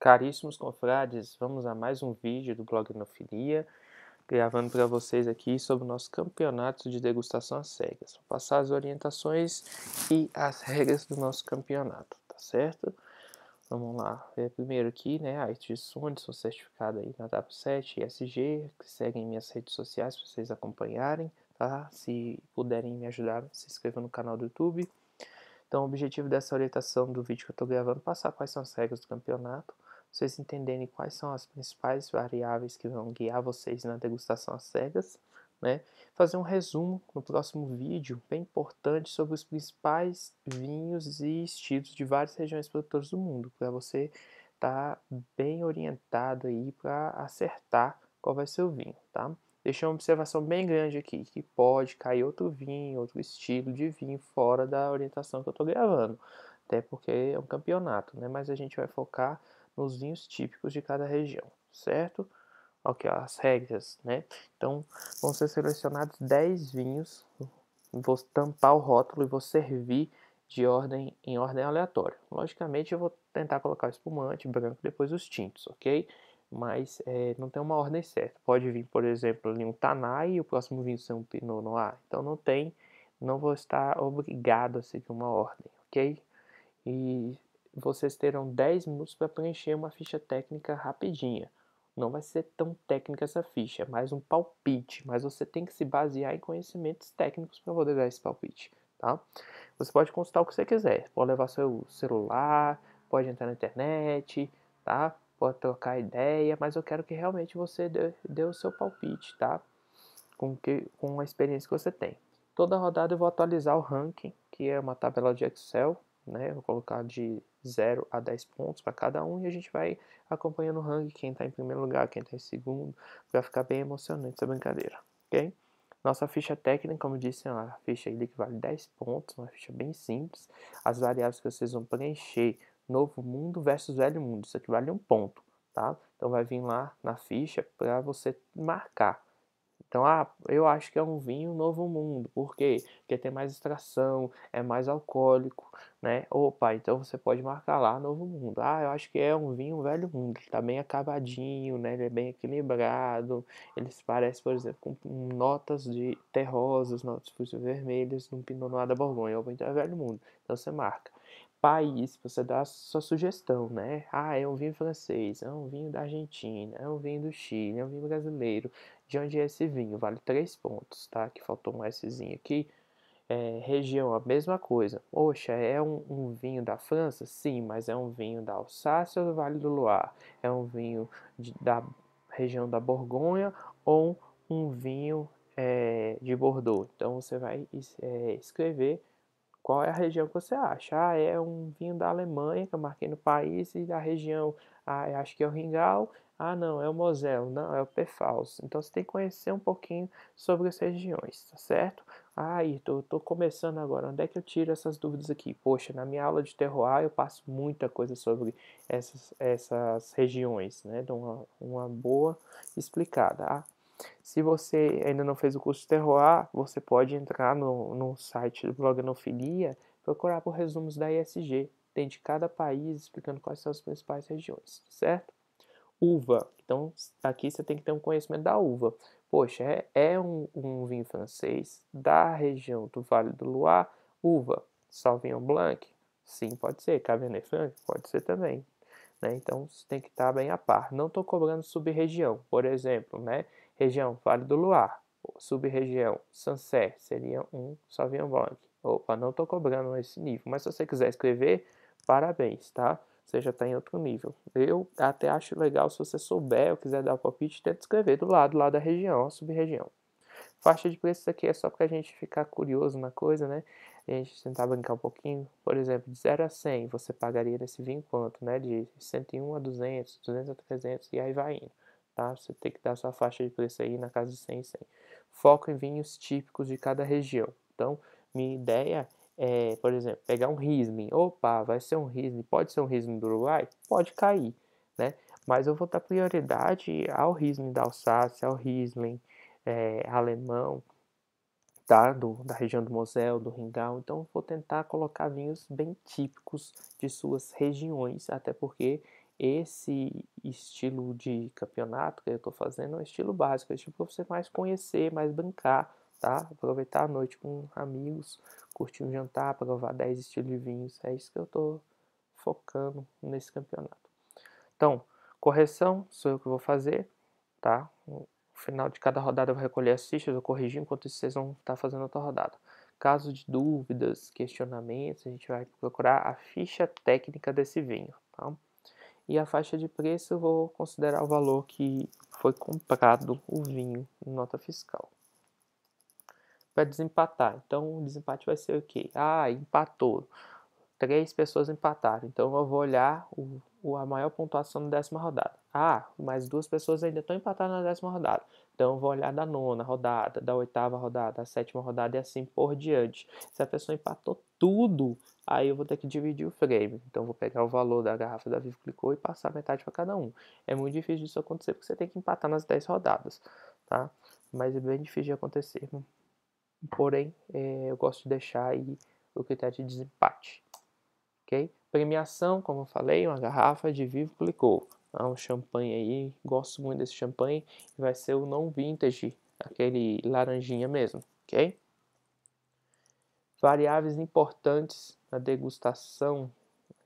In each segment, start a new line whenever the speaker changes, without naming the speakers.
Caríssimos confrades, vamos a mais um vídeo do blog Nofilia, gravando para vocês aqui sobre o nosso campeonato de degustação às cegas. Vou passar as orientações e as regras do nosso campeonato, tá certo? Vamos lá, é, primeiro aqui, né, a Sonde, sou certificado aí na W7 ISG, SG, que seguem minhas redes sociais para vocês acompanharem, tá? Se puderem me ajudar, se inscrevam no canal do YouTube. Então, o objetivo dessa orientação do vídeo que eu estou gravando é passar quais são as regras do campeonato, vocês entenderem quais são as principais variáveis que vão guiar vocês na degustação às cegas, né? Fazer um resumo no próximo vídeo, bem importante, sobre os principais vinhos e estilos de várias regiões produtoras do mundo, para você estar tá bem orientado aí para acertar qual vai ser o vinho, tá? Deixei uma observação bem grande aqui, que pode cair outro vinho, outro estilo de vinho fora da orientação que eu estou gravando até porque é um campeonato, né? Mas a gente vai focar nos vinhos típicos de cada região, certo? Ok, as regras, né? Então, vão ser selecionados 10 vinhos, vou tampar o rótulo e vou servir de ordem em ordem aleatória. Logicamente, eu vou tentar colocar o espumante, branco, depois os tintos, ok? Mas é, não tem uma ordem certa. Pode vir, por exemplo, ali um Tanai e o próximo vinho ser um Pinot Noir. Então, não tem, não vou estar obrigado a seguir uma ordem, ok? e vocês terão 10 minutos para preencher uma ficha técnica rapidinha. Não vai ser tão técnica essa ficha, é mais um palpite, mas você tem que se basear em conhecimentos técnicos para poder dar esse palpite, tá? Você pode consultar o que você quiser, pode levar seu celular, pode entrar na internet, tá? Pode trocar ideia, mas eu quero que realmente você dê, dê o seu palpite, tá? Com, que, com a experiência que você tem. Toda rodada eu vou atualizar o ranking, que é uma tabela de Excel, né? Vou colocar de 0 a 10 pontos para cada um e a gente vai acompanhando o ranking, quem está em primeiro lugar, quem está em segundo. Vai ficar bem emocionante essa brincadeira, ok? Nossa ficha técnica, como eu disse, é uma ficha ali que vale 10 pontos, uma ficha bem simples. As variáveis que vocês vão preencher, novo mundo versus velho mundo, isso aqui vale um ponto, tá? Então vai vir lá na ficha para você marcar então, ah, eu acho que é um vinho novo mundo. Por quê? Porque tem mais extração, é mais alcoólico, né? Opa, então você pode marcar lá novo mundo. Ah, eu acho que é um vinho velho mundo. Ele tá bem acabadinho, né? Ele é bem equilibrado. Ele se parece, por exemplo, com notas de terrosas, notas de vermelhas, num Pinot Noir da Borgonha. Opa, então é velho mundo. Então você marca país você dá a sua sugestão, né? Ah, é um vinho francês, é um vinho da Argentina, é um vinho do Chile, é um vinho brasileiro. De onde é esse vinho? Vale três pontos, tá? Que faltou um Szinho aqui. É, região, a mesma coisa. Poxa, é um, um, vinho da França? Sim, mas é um vinho da Alsácia ou do Vale do Loire? É um vinho de, da região da Borgonha ou um vinho é, de Bordeaux? Então você vai é, escrever qual é a região que você acha? Ah, é um vinho da Alemanha que eu marquei no país e da região, ah, eu acho que é o Ringal. Ah, não, é o Moselle, não, é o Pfalz. Então você tem que conhecer um pouquinho sobre as regiões, tá certo? Ah, Ayrton, eu tô começando agora. Onde é que eu tiro essas dúvidas aqui? Poxa, na minha aula de terroir eu passo muita coisa sobre essas, essas regiões, né? Dou uma, uma boa explicada. Ah, se você ainda não fez o curso de Terroir, você pode entrar no, no site do enofilia procurar por resumos da ISG. Tem de cada país explicando quais são as principais regiões, certo? Uva. Então, aqui você tem que ter um conhecimento da uva. Poxa, é, é um, um, vinho francês da região do Vale do Loire. Uva. Sauvignon Blanc. Sim, pode ser. Cabernet Franc. Pode ser também. Né? Então, você tem que estar bem a par. Não estou cobrando sub-região, por exemplo, né? Região Vale do Luar, sub-região Sancerre, seria um Sauvignon Blanc. Opa, não estou cobrando nesse nível, mas se você quiser escrever, parabéns, tá? Você já está em outro nível. Eu até acho legal se você souber ou quiser dar o palpite, tenta escrever do lado lá da região, a sub-região. Faixa de preços aqui é só para a gente ficar curioso na coisa, né? A gente tentar brincar um pouquinho. Por exemplo, de 0 a 100, você pagaria nesse vinho quanto, né? De 101 a 200, 200 a 300 e aí vai indo tá? Você tem que dar sua faixa de preço aí na casa de 100 e 100. Foco em vinhos típicos de cada região. Então, minha ideia é, por exemplo, pegar um Riesling. Opa, vai ser um Riesling. Pode ser um Riesling do Uruguai? Pode cair, né? Mas eu vou dar prioridade ao Riesling da Alsácia, ao Riesling é, alemão, tá? Do, da região do Mosel, do Ringal. Então, vou tentar colocar vinhos bem típicos de suas regiões, até porque esse estilo de campeonato que eu estou fazendo é um estilo básico, é um estilo para você mais conhecer, mais brincar, tá? Aproveitar a noite com amigos, curtir um jantar, provar 10 estilos de vinhos, é isso que eu estou focando nesse campeonato. Então, correção sou eu que vou fazer, tá? No final de cada rodada eu vou recolher as fichas, eu corrigir enquanto vocês vão estar tá fazendo outra rodada. Caso de dúvidas, questionamentos, a gente vai procurar a ficha técnica desse vinho, tá? E a faixa de preço eu vou considerar o valor que foi comprado o vinho em nota fiscal. Para desempatar, então o desempate vai ser o quê? Ah, empatou. Três pessoas empataram, então eu vou olhar o, o a maior pontuação na décima rodada. Ah, mais duas pessoas ainda estão empatadas na décima rodada. Então eu vou olhar da nona rodada, da oitava rodada, da sétima rodada e assim por diante. Se a pessoa empatou tudo, aí eu vou ter que dividir o frame. Então vou pegar o valor da garrafa da Vivo Clicou e passar metade para cada um. É muito difícil isso acontecer porque você tem que empatar nas 10 rodadas, tá? Mas é bem difícil de acontecer. Porém, é, eu gosto de deixar aí o critério tá de desempate, ok? Premiação, como eu falei, uma garrafa de Vivo Clicou. É um champanhe aí, gosto muito desse champanhe. Vai ser o não vintage, aquele laranjinha mesmo, ok? Variáveis importantes na degustação,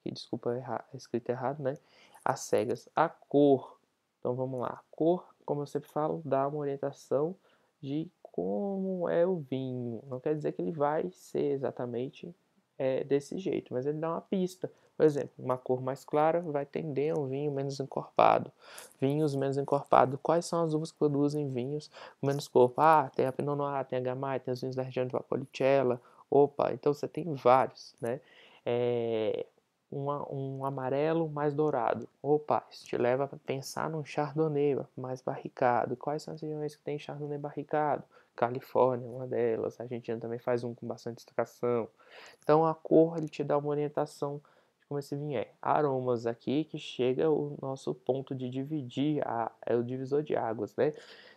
aqui, desculpa errar, escrito errado, né? As cegas, a cor. Então vamos lá, a cor, como eu sempre falo, dá uma orientação de como é o vinho. Não quer dizer que ele vai ser exatamente é, desse jeito, mas ele dá uma pista. Por exemplo, uma cor mais clara vai tender a um vinho menos encorpado. Vinhos menos encorpados. Quais são as uvas que produzem vinhos menos corpo? Ah, tem a Pinot Noir, tem a Gamay, tem os vinhos da região de Valpolicella, Opa, então você tem vários, né? É, uma, um amarelo mais dourado. Opa, isso te leva a pensar num Chardonnay mais barricado. Quais são as regiões que tem Chardonnay barricado? Califórnia, uma delas. A Argentina também faz um com bastante extração. Então a cor ele te dá uma orientação de como esse vinho é. Aromas aqui que chega o nosso ponto de dividir, a, é o divisor de águas, né?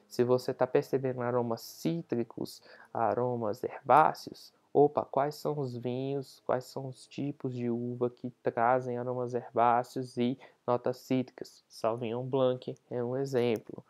Se você está percebendo aromas cítricos, aromas herbáceos, opa, quais são os vinhos, quais são os tipos de uva que trazem aromas herbáceos e notas cítricas. Sauvignon Blanc é um exemplo.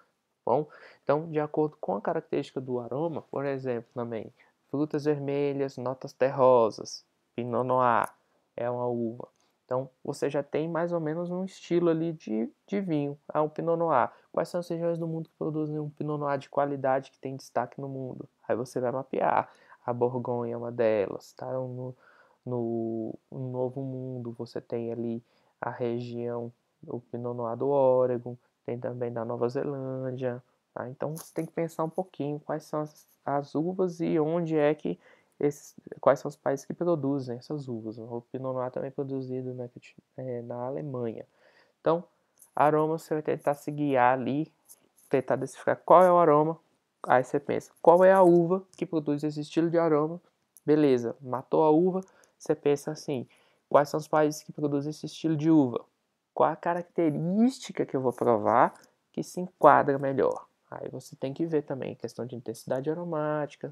Bom, então, de acordo com a característica do aroma, por exemplo, também frutas vermelhas, notas terrosas, Pinot Noir é uma uva. Então, você já tem mais ou menos um estilo ali de, de vinho, é um Pinot Noir. Quais são as regiões do mundo que produzem um Pinot Noir de qualidade que tem destaque no mundo? Aí você vai mapear. A Borgonha é uma delas, tá? É no, no, no Novo Mundo você tem ali a região do Pinot Noir do Oregon, tem também da Nova Zelândia, tá? Então você tem que pensar um pouquinho quais são as, as uvas e onde é que esses, quais são os países que produzem essas uvas. O Pinot Noir também é produzido na, né, é, na Alemanha. Então, aroma você vai tentar se guiar ali, tentar decifrar qual é o aroma Aí você pensa, qual é a uva que produz esse estilo de aroma? Beleza, matou a uva, você pensa assim, quais são os países que produzem esse estilo de uva? Qual a característica que eu vou provar que se enquadra melhor? Aí você tem que ver também questão de intensidade aromática.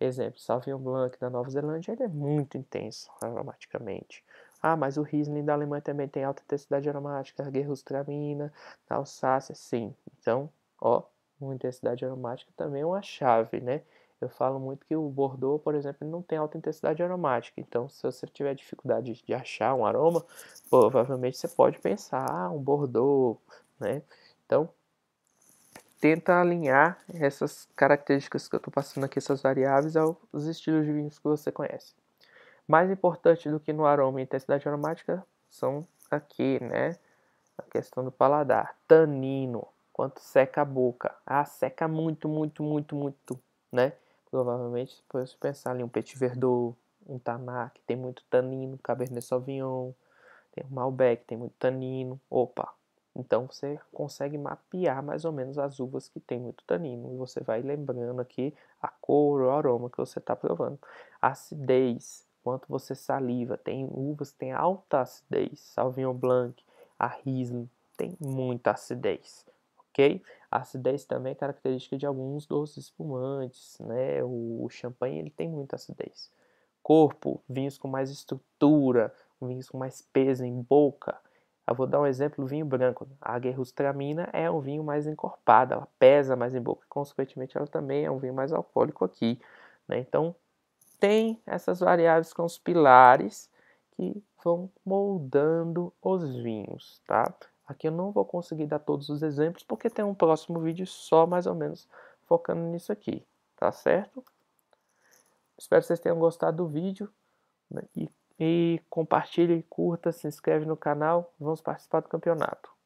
Exemplo, Sauvignon Blanc da Nova Zelândia, ele é muito intenso aromaticamente. Ah, mas o Riesling da Alemanha também tem alta intensidade aromática, Gerhustramina, da Alsácia, sim. Então, ó, uma intensidade aromática também é uma chave, né? Eu falo muito que o Bordeaux, por exemplo, não tem alta intensidade aromática. Então, se você tiver dificuldade de achar um aroma, provavelmente você pode pensar ah, um Bordeaux, né? Então, tenta alinhar essas características que eu estou passando aqui, essas variáveis, aos estilos de vinhos que você conhece. Mais importante do que no aroma e intensidade aromática são aqui, né? A questão do paladar. Tanino quanto seca a boca. Ah, seca muito, muito, muito, muito, né? Provavelmente, se você pensar ali, um Petit Verdot, um Tamar, que tem muito tanino, Cabernet Sauvignon, tem um Malbec, tem muito tanino. Opa! Então, você consegue mapear mais ou menos as uvas que tem muito tanino. E você vai lembrando aqui a cor, o aroma que você está provando. Acidez, quanto você saliva. Tem uvas que tem alta acidez. Sauvignon Blanc, a Riesling, tem muita acidez ok? A acidez também é característica de alguns doces espumantes, né? O, champanhe ele tem muita acidez. Corpo, vinhos com mais estrutura, vinhos com mais peso em boca. Eu vou dar um exemplo, vinho branco. A Gerrustramina é um vinho mais encorpado, ela pesa mais em boca, consequentemente ela também é um vinho mais alcoólico aqui. Né? Então, tem essas variáveis com os pilares que vão moldando os vinhos, tá? Aqui eu não vou conseguir dar todos os exemplos porque tem um próximo vídeo só mais ou menos focando nisso aqui, tá certo? Espero que vocês tenham gostado do vídeo né? e, e compartilhe, curta, se inscreve no canal, vamos participar do campeonato.